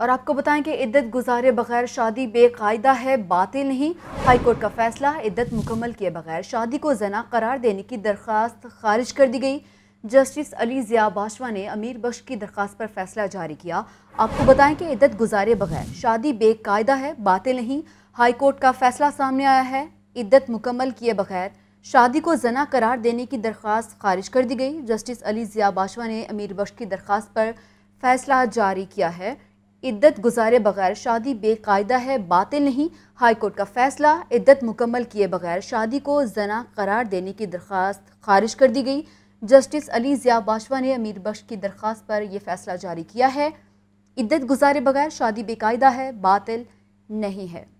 और आपको बताएं कि इद्दत गुजारे बगैर शादी बेकायदा है बातें नहीं हाई कोर्ट का फैसला इद्दत मुकम्मल किए बगैर शादी को जना करार देने की दरख्वास्त खारिज कर दी गई जस्टिस अली ज़िया बाशवा ने अमीर बख्श की दरख्वास्त पर फैसला जारी किया आपको बताएं कि इद्दत गुजारे बगैर शादी बेकायदा है बातें नहीं हाई कोर्ट का फैसला सामने आया है इद्दत मुकम्मल किए बगैर शादी को जना करार देने की दरख्वास्त खारिज कर दी गई जस्टिस अली ज़िया बाशवा ने अमीर बख्श की दरख्वास्त पर फैसला जारी किया है इद्दत गुजारे बगैर शादी बेकायदा है बातिल नहीं हाई कोर्ट का फैसला इद्दत मुकम्मल किए बगैर शादी को जना करार देने की दरख्वास्त खारिज कर दी गई जस्टिस अली ज़िया बाशवा ने अमीर बख्श की दरख्वास्त पर यह फैसला जारी किया है इद्दत गुजारे बगैर शादी बेकायदा है बातिल नहीं है